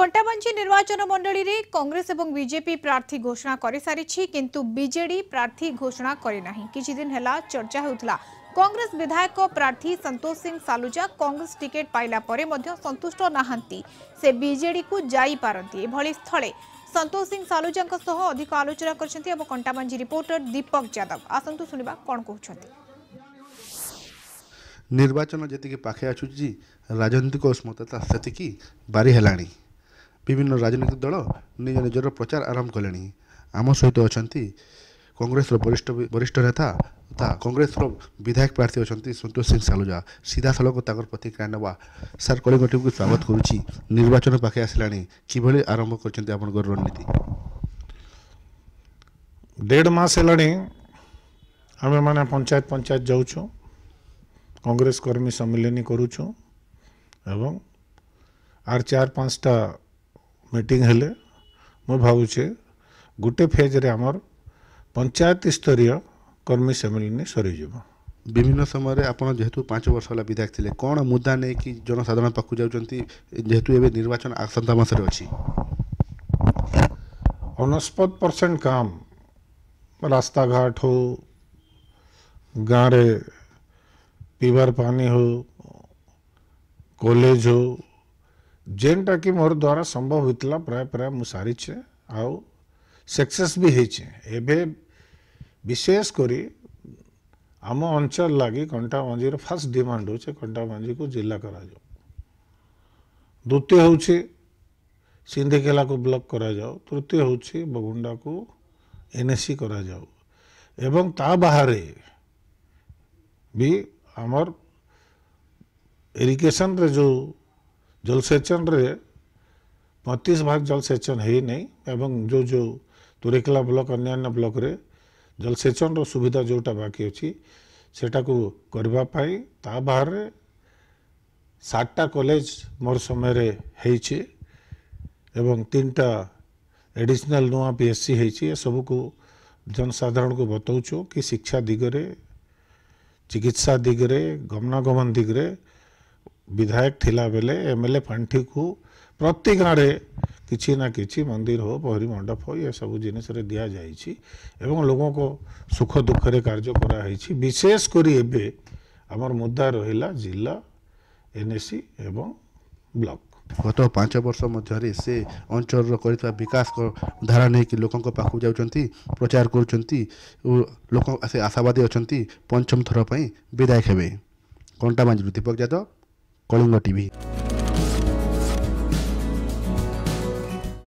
কণ্টাবাঞ্চি নির্বাচন মণ্ডলীরে কংগ্রেস এবং বিজেপি প্রার্থী ঘোষণা করে সারিছি কিন্তু বিজেডি প্রার্থী ঘোষণা করে না কিছুদিন হেলা চর্চা হেউথলা কংগ্রেস বিধায়ক প্রার্থী সন্তোষ সিং সালুজা কংগ্রেস টিকেট পাইলা পরে মধ্যে সন্তুষ্ট নাহান্তি সে বিজেডি কু যাই পারন্তি এভাবে স্থলে সন্তোষ সিং সালুজাঙ্ক সহ অধিক আলোচনা করছেন এবং কণ্টাবাঞ্জি রিপোর্টর দীপক যাদব আসন্তু শুনিবা কোন কহুছন্তি নির্বাচন যেতিকি পাখে আসুচি রাজনৈতিক অস্মতা সেতিকি বারি হেলানি ବିଭିନ୍ନ ରାଜନୈତିକ ଦଳ ନିଜ ନିଜର ପ୍ରଚାର ଆରମ୍ଭ କଲେଣି ଆମ ସହିତ ଅଛନ୍ତି କଂଗ୍ରେସର ବରିଷ୍ଠ ବରିଷ୍ଠ ନେତା ତଥା କଂଗ୍ରେସର ବିଧାୟକ ପ୍ରାର୍ଥୀ ଅଛନ୍ତି ସନ୍ତୋଷ ସିଂ ସାଲୁଜା ସିଧାସଳଖ ତାଙ୍କର ପ୍ରତିକ୍ରିୟା ନେବା ସାର୍ କଳିଙ୍ଗ ଟିମ୍କୁ ସ୍ୱାଗତ କରୁଛି ନିର୍ବାଚନ ପାଖେଇ ଆସିଲାଣି କିଭଳି ଆରମ୍ଭ କରିଛନ୍ତି ଆପଣଙ୍କର ରଣନୀତି ଦେଢ଼ ମାସ ହେଲାଣି ଆମେମାନେ ପଞ୍ଚାୟତ ପଞ୍ଚାୟତ ଯାଉଛୁ କଂଗ୍ରେସ କର୍ମୀ ସମ୍ମିଳନୀ କରୁଛୁ ଏବଂ আর চার পাঁচটা ମିଟିଂ ହେଲେ ମୁଁ ଭାବୁଛେ ଗୋଟେ ଫେଜ୍ରେ ଆମର ପଞ୍ଚାୟତ ସ୍ତରୀୟ କର୍ମୀ ସମ୍ମିଳନୀ ସରିଯିବ ବିଭିନ୍ନ ସମୟରେ ଆପଣ ଯେହେତୁ ପାଞ୍ଚ ବର୍ଷ ହେଲା ବିଧାୟକ ଥିଲେ କ'ଣ ମୁଦ୍ଦା ନେଇକି ଜନସାଧାରଣ ପାଖକୁ ଯାଉଛନ୍ତି ଯେହେତୁ ଏବେ ନିର୍ବାଚନ ଆସନ୍ତା ମାସରେ ଅଛି ଅନେଶପତ ପରସେଣ୍ଟ କାମ ରାସ୍ତାଘାଟ ହଉ ଗାଁରେ ପିଇବାର ପାଣି ହଉ କଲେଜ ହଉ ଯେନ୍ଟାକି ମୋର ଦ୍ୱାରା ସମ୍ଭବ ହୋଇଥିଲା ପ୍ରାୟ ପ୍ରାୟ ମୁଁ ସାରିଛେ ଆଉ ସକ୍ସେସ୍ ବି ହେଇଛେ ଏବେ ବିଶେଷ କରି ଆମ ଅଞ୍ଚଳ ଲାଗି କଣ୍ଟାମଞ୍ଜିର ଫାର୍ଷ୍ଟ ଡିମାଣ୍ଡ ହେଉଛି କଣ୍ଟାମଞ୍ଜିକୁ ଜିଲ୍ଲା କରାଯାଉ ଦ୍ୱିତୀୟ ହେଉଛି ସିନ୍ଧିକେଲାକୁ ବ୍ଲକ୍ କରାଯାଉ ତୃତୀୟ ହେଉଛି ବଗୁଣ୍ଡାକୁ ଏନ୍ଏସି କରାଯାଉ ଏବଂ ତା ବାହାରେ ବି ଆମର ଇରିଗେସନ୍ରେ ଯେଉଁ जलसेचन रे भाग जलसेचन है नहीं एवं जो जो तुरेकला ब्लक अन्न्य ब्लक जलसेचन रुविधा सुविधा जोटा बाकी अच्छी सेटा को करबा ता बाहर सातटा कॉलेज मोर समय रे हेछि एवं एडिशनल नुआ पीएससी हेछि ए सब को जनसाधारण को बताऊ कि शिक्षा दिगरे चिकित्सा दिगरे गमनागमन दिगरे ବିଧାୟକ ଥିଲାବେଳେ ଏମ୍ ଏଲ୍ ଏ ପାଣ୍ଠିକୁ ପ୍ରତି ଗାଁରେ କିଛି ନା କିଛି ମନ୍ଦିର ହଉ ପହରୀ ମଣ୍ଡପ ହଉ ଏସବୁ ଜିନିଷରେ ଦିଆଯାଇଛି ଏବଂ ଲୋକଙ୍କ ସୁଖ ଦୁଃଖରେ କାର୍ଯ୍ୟ କରାହେଇଛି ବିଶେଷ କରି ଏବେ ଆମର ମୁଦ୍ଦା ରହିଲା ଜିଲ୍ଲା ଏନ୍ଏସି ଏବଂ ବ୍ଲକ ଗତ ପାଞ୍ଚ ବର୍ଷ ମଧ୍ୟରେ ସେ ଅଞ୍ଚଳର କରିଥିବା ବିକାଶ ଧାରା ନେଇକି ଲୋକଙ୍କ ପାଖକୁ ଯାଉଛନ୍ତି ପ୍ରଚାର କରୁଛନ୍ତି ଲୋକ ସେ ଆଶାବାଦୀ ଅଛନ୍ତି ପଞ୍ଚମ ଥର ପାଇଁ ବିଦାୟ ହେବେ କଣ୍ଟାବାଞ୍ଜିରୁ ଦୀପକ ଯାଦବ Colingo TV.